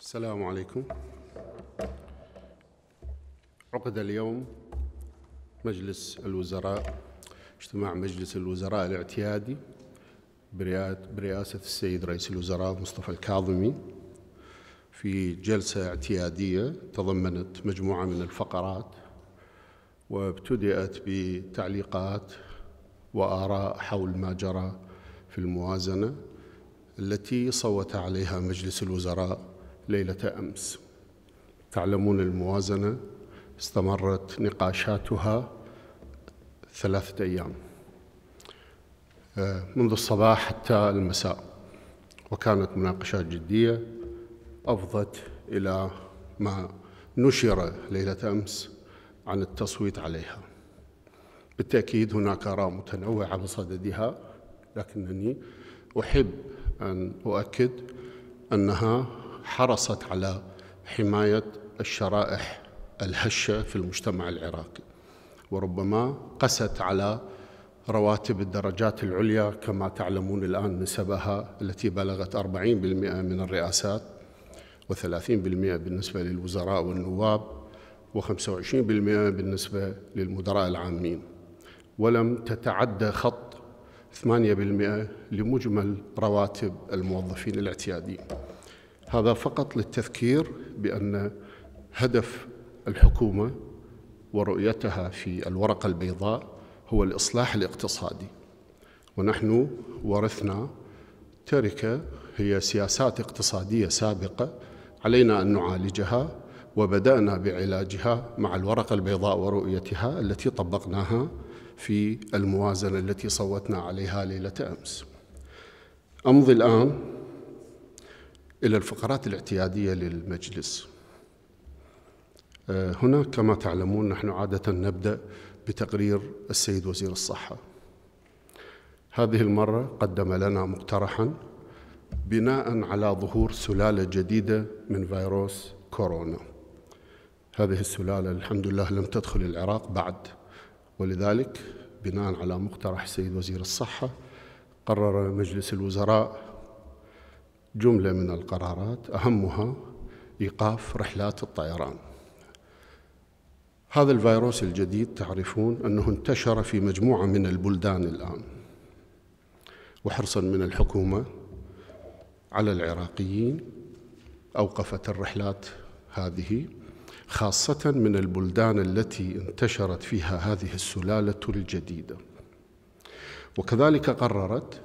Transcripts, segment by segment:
السلام عليكم عقد اليوم مجلس الوزراء اجتماع مجلس الوزراء الاعتيادي برئاسة السيد رئيس الوزراء مصطفى الكاظمي في جلسة اعتيادية تضمنت مجموعة من الفقرات وابتدأت بتعليقات وآراء حول ما جرى في الموازنة التي صوت عليها مجلس الوزراء ليلة أمس تعلمون الموازنة استمرت نقاشاتها ثلاثة أيام آه، منذ الصباح حتى المساء وكانت مناقشات جدية أفضت إلى ما نشر ليلة أمس عن التصويت عليها بالتأكيد هناك آراء متنوعة بصددها لكنني أحب أن أؤكد أنها حرصت على حماية الشرائح الهشة في المجتمع العراقي وربما قست على رواتب الدرجات العليا كما تعلمون الآن نسبها التي بلغت 40% من الرئاسات و30% بالنسبة للوزراء والنواب و25% بالنسبة للمدراء العامين ولم تتعدى خط 8% لمجمل رواتب الموظفين الاعتياديين هذا فقط للتذكير بأن هدف الحكومة ورؤيتها في الورقة البيضاء هو الإصلاح الاقتصادي ونحن ورثنا تركة هي سياسات اقتصادية سابقة علينا أن نعالجها وبدأنا بعلاجها مع الورقة البيضاء ورؤيتها التي طبقناها في الموازنة التي صوتنا عليها ليلة أمس أمضي الآن إلى الفقرات الاعتيادية للمجلس آه، هنا كما تعلمون نحن عادة نبدأ بتقرير السيد وزير الصحة هذه المرة قدم لنا مقترحا بناء على ظهور سلالة جديدة من فيروس كورونا هذه السلالة الحمد لله لم تدخل العراق بعد ولذلك بناء على مقترح السيد وزير الصحة قرر مجلس الوزراء جملة من القرارات أهمها إيقاف رحلات الطيران هذا الفيروس الجديد تعرفون أنه انتشر في مجموعة من البلدان الآن وحرصا من الحكومة على العراقيين أوقفت الرحلات هذه خاصة من البلدان التي انتشرت فيها هذه السلالة الجديدة وكذلك قررت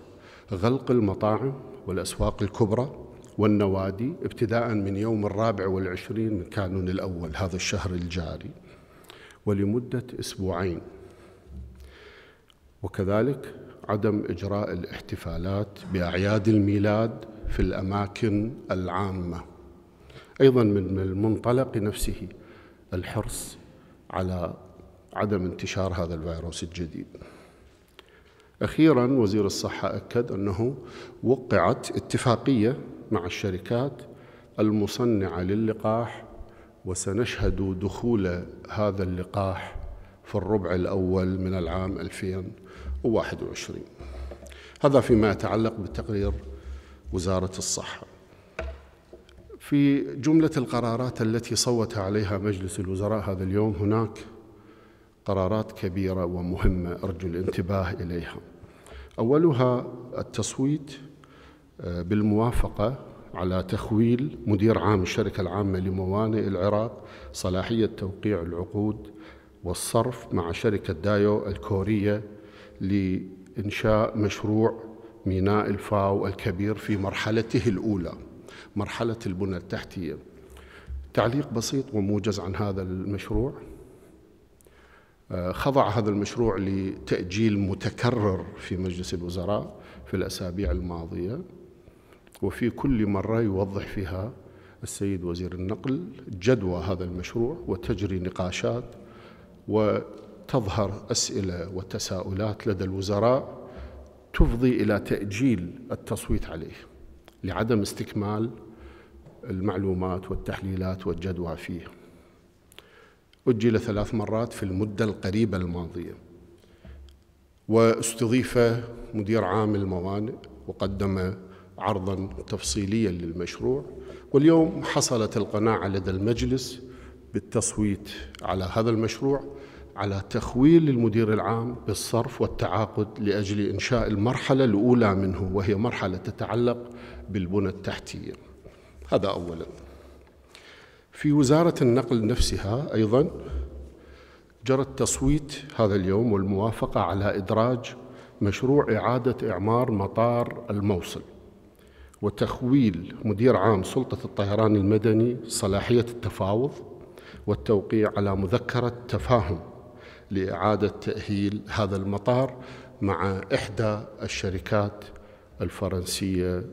غلق المطاعم والأسواق الكبرى والنوادي ابتداء من يوم الرابع والعشرين من كانون الأول هذا الشهر الجاري ولمدة أسبوعين وكذلك عدم إجراء الاحتفالات بأعياد الميلاد في الأماكن العامة أيضا من المنطلق نفسه الحرص على عدم انتشار هذا الفيروس الجديد أخيرا وزير الصحة أكد أنه وقعت اتفاقية مع الشركات المصنعة للقاح وسنشهد دخول هذا اللقاح في الربع الأول من العام 2021 هذا فيما يتعلق بتقرير وزارة الصحة في جملة القرارات التي صوت عليها مجلس الوزراء هذا اليوم هناك قرارات كبيرة ومهمة أرجو الانتباه إليها أولها التصويت آه، بالموافقة على تخويل مدير عام الشركة العامة لموانئ العراق صلاحية توقيع العقود والصرف مع شركة دايو الكورية لإنشاء مشروع ميناء الفاو الكبير في مرحلته الأولى مرحلة البنى التحتية تعليق بسيط وموجز عن هذا المشروع آه، خضع هذا المشروع لتأجيل متكرر في مجلس الوزراء في الأسابيع الماضية وفي كل مرة يوضح فيها السيد وزير النقل جدوى هذا المشروع وتجري نقاشات وتظهر أسئلة وتساؤلات لدى الوزراء تفضي إلى تأجيل التصويت عليه لعدم استكمال المعلومات والتحليلات والجدوى فيه أجل ثلاث مرات في المدة القريبة الماضية واستضيف مدير عام الموانئ وقدم عرضا تفصيليا للمشروع واليوم حصلت القناعة لدى المجلس بالتصويت على هذا المشروع على تخويل المدير العام بالصرف والتعاقد لأجل إنشاء المرحلة الأولى منه وهي مرحلة تتعلق بالبنى التحتية هذا أولاً في وزارة النقل نفسها أيضا جرى التصويت هذا اليوم والموافقة على إدراج مشروع إعادة إعمار مطار الموصل وتخويل مدير عام سلطة الطيران المدني صلاحية التفاوض والتوقيع على مذكرة تفاهم لإعادة تأهيل هذا المطار مع إحدى الشركات الفرنسية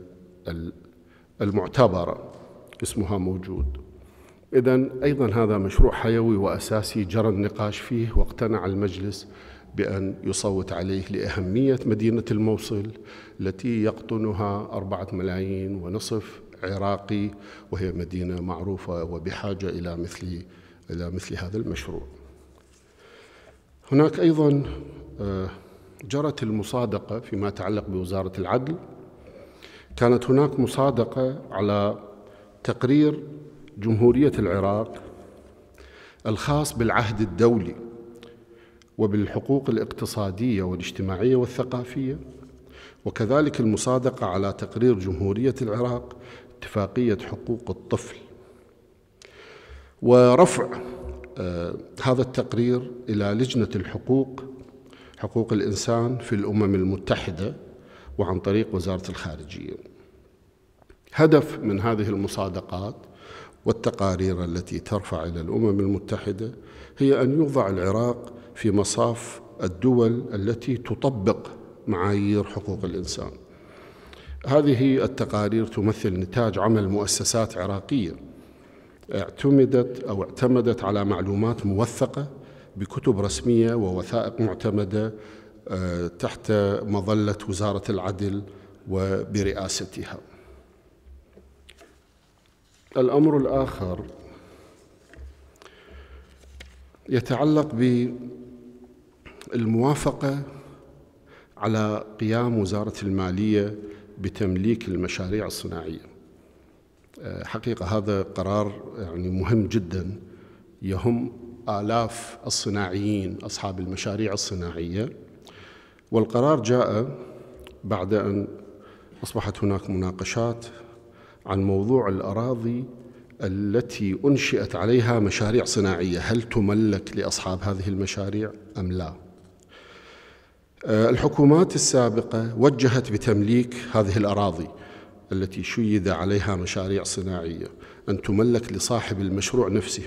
المعتبرة اسمها موجود إذا أيضا هذا مشروع حيوي وأساسي جرى النقاش فيه واقتنع المجلس بأن يصوت عليه لأهمية مدينة الموصل التي يقطنها أربعة ملايين ونصف عراقي وهي مدينة معروفة وبحاجة إلى مثل إلى مثل هذا المشروع. هناك أيضا آه، جرت المصادقة فيما يتعلق بوزارة العدل كانت هناك مصادقة على تقرير جمهورية العراق الخاص بالعهد الدولي وبالحقوق الاقتصادية والاجتماعية والثقافية وكذلك المصادقة على تقرير جمهورية العراق اتفاقية حقوق الطفل ورفع آه، هذا التقرير إلى لجنة الحقوق حقوق الإنسان في الأمم المتحدة وعن طريق وزارة الخارجية هدف من هذه المصادقات والتقارير التي ترفع إلى الأمم المتحدة هي أن يوضع العراق في مصاف الدول التي تطبق معايير حقوق الإنسان هذه التقارير تمثل نتاج عمل مؤسسات عراقية اعتمدت أو اعتمدت على معلومات موثقة بكتب رسمية ووثائق معتمدة آه، تحت مظلة وزارة العدل وبرئاستها الأمر الآخر يتعلق بالموافقة على قيام وزارة المالية بتمليك المشاريع الصناعية آه، حقيقة هذا قرار يعني مهم جدا يهم آلاف الصناعيين أصحاب المشاريع الصناعية والقرار جاء بعد أن أصبحت هناك مناقشات عن موضوع الأراضي التي أنشئت عليها مشاريع صناعية هل تملك لأصحاب هذه المشاريع أم لا آه، الحكومات السابقة وجهت بتمليك هذه الأراضي التي شيد عليها مشاريع صناعية أن تملك لصاحب المشروع نفسه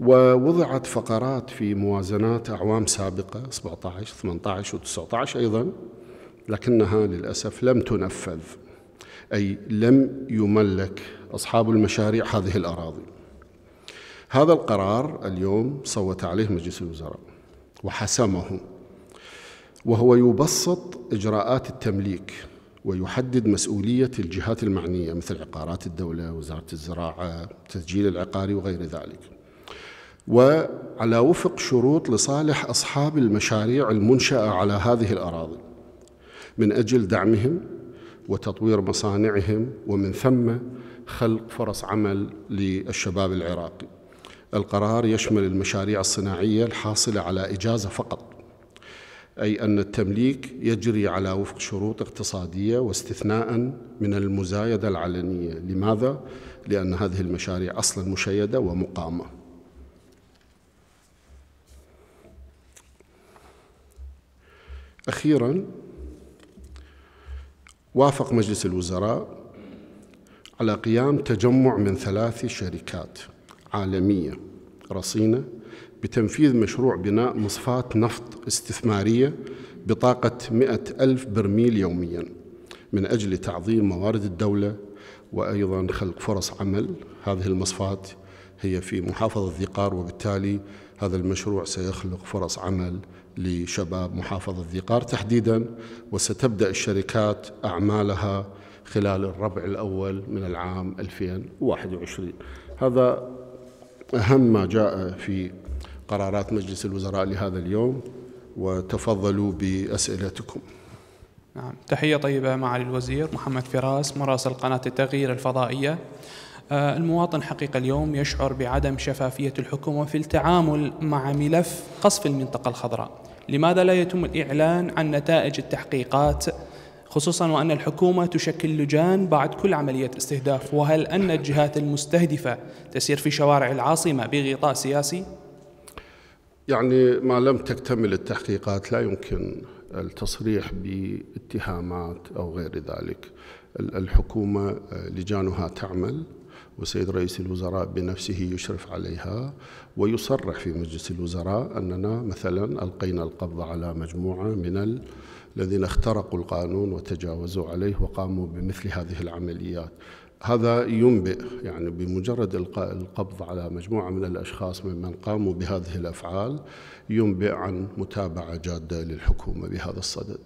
ووضعت فقرات في موازنات أعوام سابقة 17 18 و 19 أيضا لكنها للأسف لم تنفذ أي لم يملك أصحاب المشاريع هذه الأراضي هذا القرار اليوم صوت عليه مجلس الوزراء وحسمه وهو يبسط إجراءات التمليك ويحدد مسؤولية الجهات المعنية مثل عقارات الدولة وزارة الزراعة التسجيل العقاري وغير ذلك وعلى وفق شروط لصالح أصحاب المشاريع المنشأة على هذه الأراضي من أجل دعمهم وتطوير مصانعهم ومن ثم خلق فرص عمل للشباب العراقي القرار يشمل المشاريع الصناعية الحاصلة على إجازة فقط أي أن التمليك يجري على وفق شروط اقتصادية واستثناء من المزايدة العلنية لماذا؟ لأن هذه المشاريع أصلا مشيدة ومقامة أخيرا وافق مجلس الوزراء على قيام تجمع من ثلاث شركات عالمية رصينة بتنفيذ مشروع بناء مصفاة نفط استثمارية بطاقة مئة ألف برميل يوميا من أجل تعظيم موارد الدولة وأيضا خلق فرص عمل هذه المصفات هي في محافظة ذقار وبالتالي هذا المشروع سيخلق فرص عمل لشباب محافظة ذقار تحديدا وستبدأ الشركات أعمالها خلال الربع الأول من العام 2021 هذا أهم ما جاء في قرارات مجلس الوزراء لهذا اليوم وتفضلوا بأسئلتكم نعم تحية طيبة معالي الوزير محمد فراس مراسل قناة التغيير الفضائية آه، المواطن حقيقة اليوم يشعر بعدم شفافية الحكومة في التعامل مع ملف قصف المنطقة الخضراء لماذا لا يتم الإعلان عن نتائج التحقيقات خصوصا وأن الحكومة تشكل لجان بعد كل عملية استهداف وهل أن الجهات المستهدفة تسير في شوارع العاصمة بغطاء سياسي؟ يعني ما لم تكتمل التحقيقات لا يمكن التصريح باتهامات أو غير ذلك الحكومة آه، لجانها تعمل وسيد رئيس الوزراء بنفسه يشرف عليها ويصرح في مجلس الوزراء أننا مثلا ألقينا القبض على مجموعة من الذين اخترقوا القانون وتجاوزوا عليه وقاموا بمثل هذه العمليات هذا ينبئ يعني بمجرد القاء القبض على مجموعه من الاشخاص ممن قاموا بهذه الافعال ينبئ عن متابعه جاده للحكومه بهذا الصدد.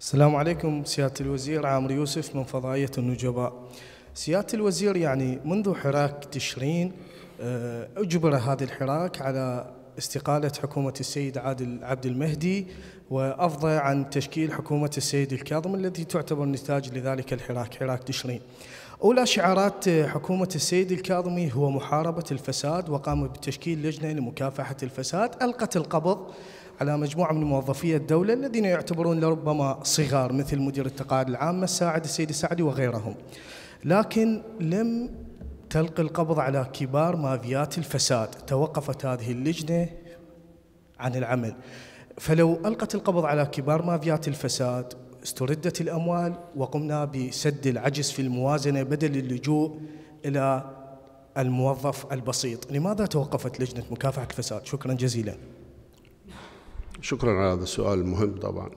السلام عليكم سياده الوزير عامر يوسف من فضائيه النجباء. سياده الوزير يعني منذ حراك تشرين آه، اجبر هذا الحراك على استقاله حكومه السيد عادل عبد المهدي وافضى عن تشكيل حكومه السيد الكاظم التي تعتبر نتاج لذلك الحراك حراك تشرين. أولى شعارات حكومة السيد الكاظمي هو محاربة الفساد وقام بتشكيل لجنة لمكافحة الفساد ألقت القبض على مجموعة من موظفي الدولة الذين يعتبرون لربما صغار مثل مدير التقاعد العامة الساعد السيد السعدي وغيرهم لكن لم تلقي القبض على كبار مافيات الفساد توقفت هذه اللجنة عن العمل فلو ألقت القبض على كبار مافيات الفساد استردت الأموال وقمنا بسد العجز في الموازنة بدل اللجوء إلى الموظف البسيط لماذا توقفت لجنة مكافحة الفساد؟ شكرا جزيلا شكرا على هذا السؤال المهم طبعا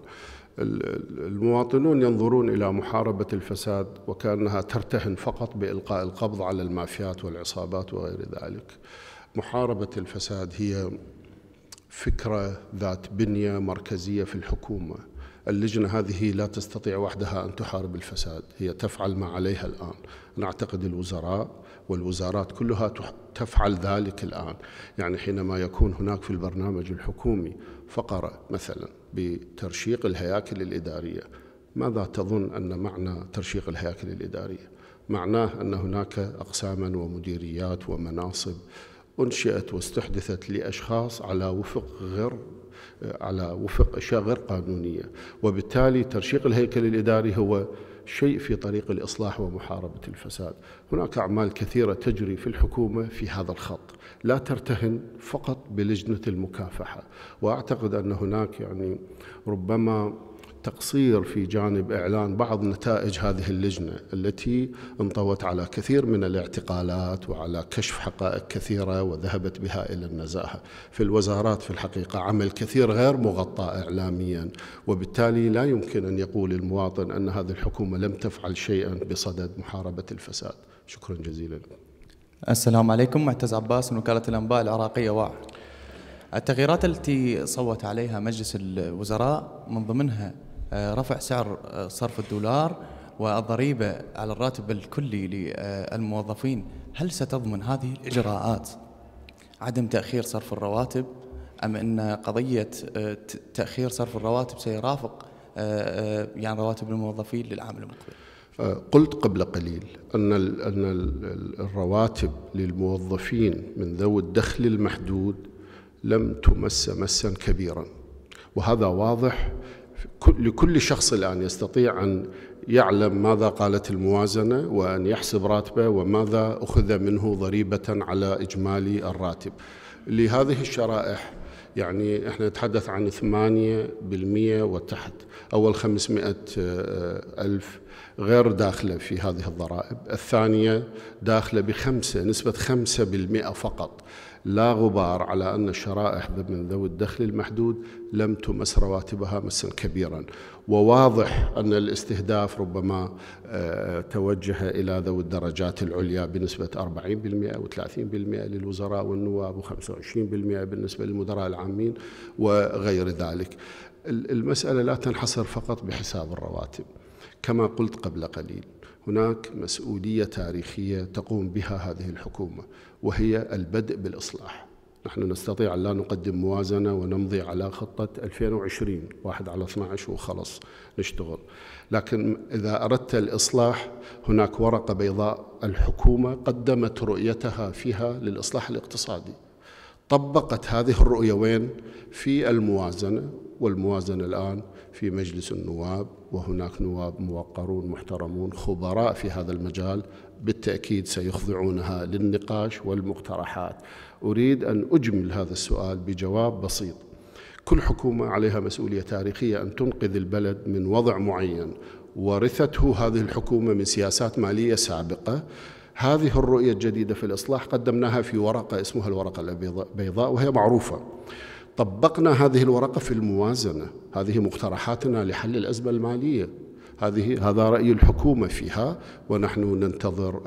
المواطنون ينظرون إلى محاربة الفساد وكأنها ترتهن فقط بإلقاء القبض على المافيات والعصابات وغير ذلك محاربة الفساد هي فكرة ذات بنية مركزية في الحكومة اللجنة هذه لا تستطيع وحدها أن تحارب الفساد هي تفعل ما عليها الآن أنا أعتقد الوزراء والوزارات كلها تفعل ذلك الآن يعني حينما يكون هناك في البرنامج الحكومي فقرة مثلاً بترشيق الهياكل الاداريه ماذا تظن ان معنى ترشيق الهياكل الاداريه معناه ان هناك اقساما ومديريات ومناصب انشئت واستحدثت لاشخاص على وفق غير على وفق اشياء غير قانونيه وبالتالي ترشيق الهيكل الاداري هو شيء في طريق الإصلاح ومحاربة الفساد هناك أعمال كثيرة تجري في الحكومة في هذا الخط لا ترتهن فقط بلجنة المكافحة وأعتقد أن هناك يعني ربما تقصير في جانب إعلان بعض نتائج هذه اللجنة التي انطوت على كثير من الاعتقالات وعلى كشف حقائق كثيرة وذهبت بها إلى النزاهة في الوزارات في الحقيقة عمل كثير غير مغطى إعلاميا وبالتالي لا يمكن أن يقول المواطن أن هذه الحكومة لم تفعل شيئا بصدد محاربة الفساد شكرا جزيلا السلام عليكم معتز عباس من وكالة الأنباء العراقية واعي التغييرات التي صوت عليها مجلس الوزراء من ضمنها آه، رفع سعر آه، صرف الدولار والضريبة على الراتب الكلي للموظفين هل ستضمن هذه الإجراءات عدم تأخير صرف الرواتب أم أن قضية آه، تأخير صرف الرواتب سيرافق يعني رواتب الموظفين للعام المقبل قلت قبل قليل أن أن الرواتب للموظفين من ذوي الدخل المحدود لم تمس مسا كبيرا وهذا واضح لكل شخص الآن يستطيع أن يعلم ماذا قالت الموازنة وأن يحسب راتبه وماذا أخذ منه ضريبة على إجمالي الراتب لهذه الشرائح يعني احنا نتحدث عن 8% وتحت أول 500 آه، ألف غير داخلة في هذه الضرائب الثانية داخلة بخمسة نسبة 5% فقط لا غبار على أن الشرائح من ذوي الدخل المحدود لم تمس رواتبها مسا كبيرا وواضح أن الاستهداف ربما آه، توجه إلى ذوي الدرجات العليا بنسبة 40% و30% للوزراء والنواب و25% بالنسبة للمدراء العامين وغير ذلك المسألة لا تنحصر فقط بحساب الرواتب كما قلت قبل قليل هناك مسؤولية تاريخية تقوم بها هذه الحكومة وهي البدء بالإصلاح نحن نستطيع أن لا نقدم موازنة ونمضي على خطة 2020 واحد على 12 وخلص نشتغل لكن إذا أردت الإصلاح هناك ورقة بيضاء الحكومة قدمت رؤيتها فيها للإصلاح الاقتصادي طبقت هذه الرؤية وين؟ في الموازنة والموازنة الآن في مجلس النواب وهناك نواب موقرون محترمون خبراء في هذا المجال بالتأكيد سيخضعونها للنقاش والمقترحات أريد أن أجمل هذا السؤال بجواب بسيط كل حكومة عليها مسؤولية تاريخية أن تنقذ البلد من وضع معين ورثته هذه الحكومة من سياسات مالية سابقة هذه الرؤية الجديدة في الإصلاح قدمناها في ورقة اسمها الورقة البيضاء وهي معروفة طبقنا هذه الورقة في الموازنة هذه مقترحاتنا لحل الأزمة المالية هذه هذا رأي الحكومة فيها ونحن ننتظر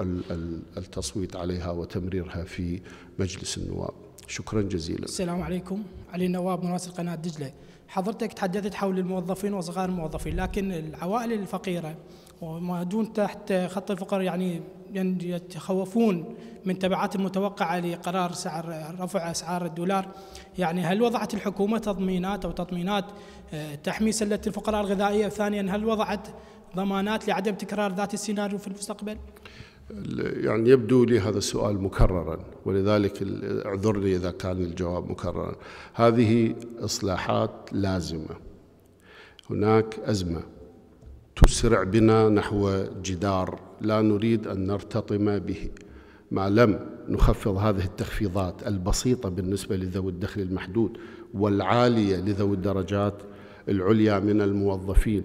التصويت عليها وتمريرها في مجلس النواب شكرا جزيلا السلام عليكم علي النواب مراسل قناة دجلة حضرتك تحدثت حول الموظفين وصغار الموظفين لكن العوائل الفقيرة وما دون تحت خط الفقر يعني يتخوفون من تبعات المتوقعة لقرار سعر رفع أسعار الدولار يعني هل وضعت الحكومة تضمينات أو تطمينات آه، تحمي سلة الفقراء الغذائية ثانيا هل وضعت ضمانات لعدم تكرار ذات السيناريو في المستقبل؟ يعني يبدو لي هذا السؤال مكررا ولذلك اعذرني اذا كان الجواب مكررا هذه اصلاحات لازمه هناك ازمه تسرع بنا نحو جدار لا نريد أن نرتطم به ما لم نخفض هذه التخفيضات البسيطة بالنسبة لذوي الدخل المحدود والعالية لذوي الدرجات العليا من الموظفين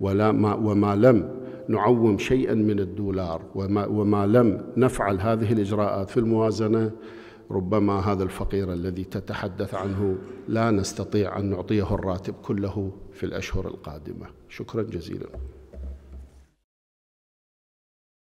ولا ما وما لم نعوم شيئا من الدولار وما, وما لم نفعل هذه الإجراءات في الموازنة ربما هذا الفقير الذي تتحدث عنه لا نستطيع أن نعطيه الراتب كله في الأشهر القادمة شكرا جزيلا